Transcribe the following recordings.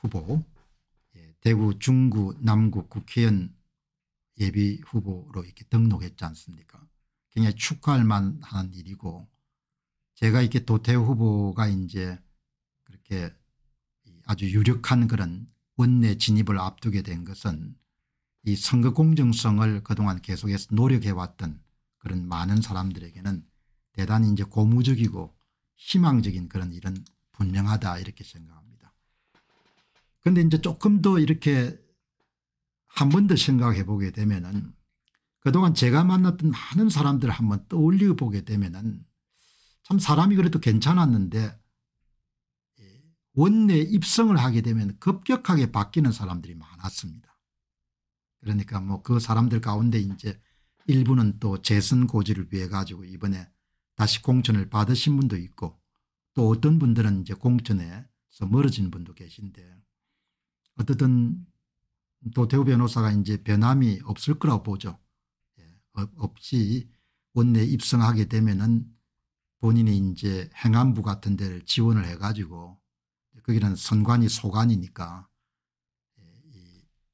후보 예, 대구 중구 남구 국회의원 예비 후보로 이렇게 등록했지 않습니까 굉장히 축하할 만한 일이고 제가 이렇게 도태호 후보가 이제 그렇게 아주 유력한 그런 원내 진입을 앞두게 된 것은 이 선거 공정성을 그동안 계속해서 노력해왔던 그런 많은 사람들에게는 대단히 이제 고무적이고 희망적인 그런 일은 분명하다 이렇게 생각합니다. 그런데 이제 조금 더 이렇게 한 번 더 생각해 보게 되면은 그동안 제가 만났던 많은 사람들을 한 번 떠올려 보게 되면은 참 사람이 그래도 괜찮았는데 예, 원내 입성을 하게 되면 급격하게 바뀌는 사람들이 많았습니다. 그러니까 뭐 그 사람들 가운데 이제 일부는 또 재선 고지를 위해 가지고 이번에 다시 공천을 받으신 분도 있고 또 어떤 분들은 이제 공천에서 멀어진 분도 계신데 어쨌든 도태우 변호사가 이제 변함이 없을 거라고 보죠. 예. 없이 원내 입성하게 되면은 본인이 이제 행안부 같은 데를 지원을 해가지고 거기는 선관위 소관이니까 예,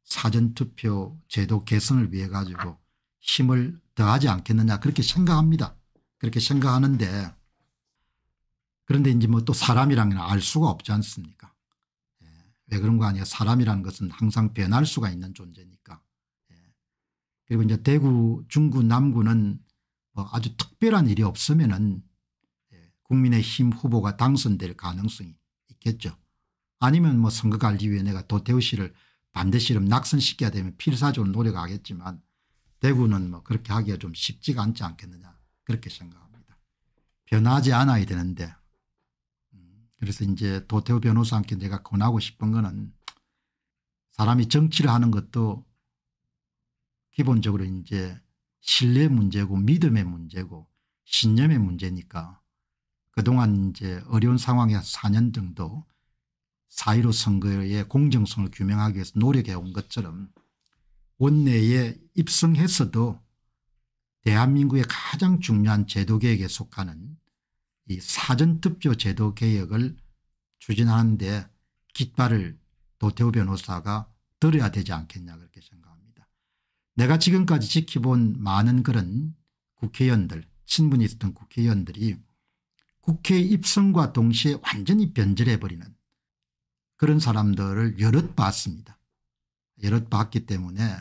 사전투표 제도 개선을 위해 가지고 힘을 더하지 않겠느냐 그렇게 생각합니다. 그렇게 생각하는데 그런데 이제 뭐 또 사람이랑은 알 수가 없지 않습니까 왜 네, 그런 거 아니야 사람이라는 것은 항상 변할 수가 있는 존재니까. 예. 그리고 이제 대구 중구 남구는 뭐 아주 특별한 일이 없으면 은 예. 국민의힘 후보가 당선될 가능성이 있겠죠. 아니면 뭐 선거관리위원회가 도태우 씨를 반드시 낙선시켜야 되면 필사적으로 노력하겠지만 대구는 뭐 그렇게 하기가 좀 쉽지가 않지 않겠느냐 그렇게 생각합니다. 변하지 않아야 되는데 그래서 이제 도태호 변호사한테 내가 권하고 싶은 거는 사람이 정치를 하는 것도 기본적으로 이제 신뢰 문제고 믿음의 문제고 신념의 문제니까 그동안 이제 어려운 상황에서 4년 정도 사1로 선거의 공정성을 규명하기 위해서 노력해 온 것처럼 원내에 입성했어도 대한민국의 가장 중요한 제도개혁에 속하는 이 사전투표 제도 개혁을 추진하는데 깃발을 도태우 변호사가 들어야 되지 않겠냐 그렇게 생각합니다. 내가 지금까지 지켜본 많은 그런 국회의원들 친분이 있었던 국회의원들이 국회 입성과 동시에 완전히 변질해버리는 그런 사람들을 여럿 봤습니다. 여럿 봤기 때문에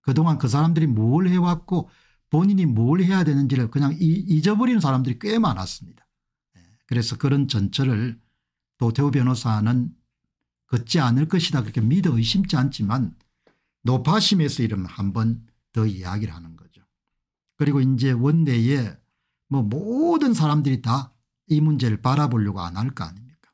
그동안 그 사람들이 뭘 해왔고 본인이 뭘 해야 되는지를 그냥 잊어버리는 사람들이 꽤 많았습니다. 예, 그래서 그런 전철을 노태우 변호사는 걷지 않을 것이다 그렇게 믿어 의심치 않지만 노파심에서 이름 한번 더 이야기를 하는 거죠. 그리고 이제 원내에 뭐 모든 사람들이 다 이 문제를 바라보려고 안 할 거 아닙니까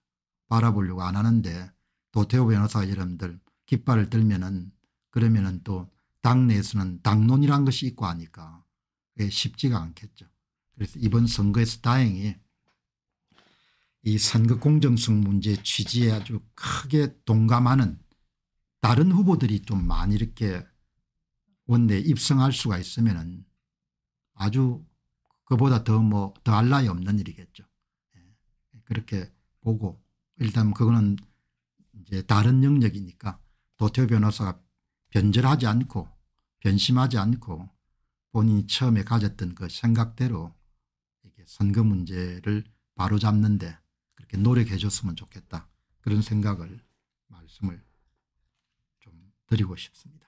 바라보려고 안 하는데 노태우 변호사 여러분들 깃발을 들면은 그러면은 또 당내에서는 당론이란 것이 있고 하니까 그게 쉽지가 않겠죠. 그래서 이번 선거에서 다행히 이 선거 공정성 문제 취지에 아주 크게 동감하는 다른 후보들이 좀 많이 이렇게 원내에 입성할 수가 있으면 아주 그보다 더 뭐 더할 나위 없는 일이겠죠. 예. 그렇게 보고 일단 그거는 이제 다른 영역이니까 도태 변호사가 변절하지 않고 변심하지 않고 본인이 처음에 가졌던 그 생각대로 이게 선거 문제를 바로잡는데 그렇게 노력해 줬으면 좋겠다. 그런 생각을 말씀을 좀 드리고 싶습니다.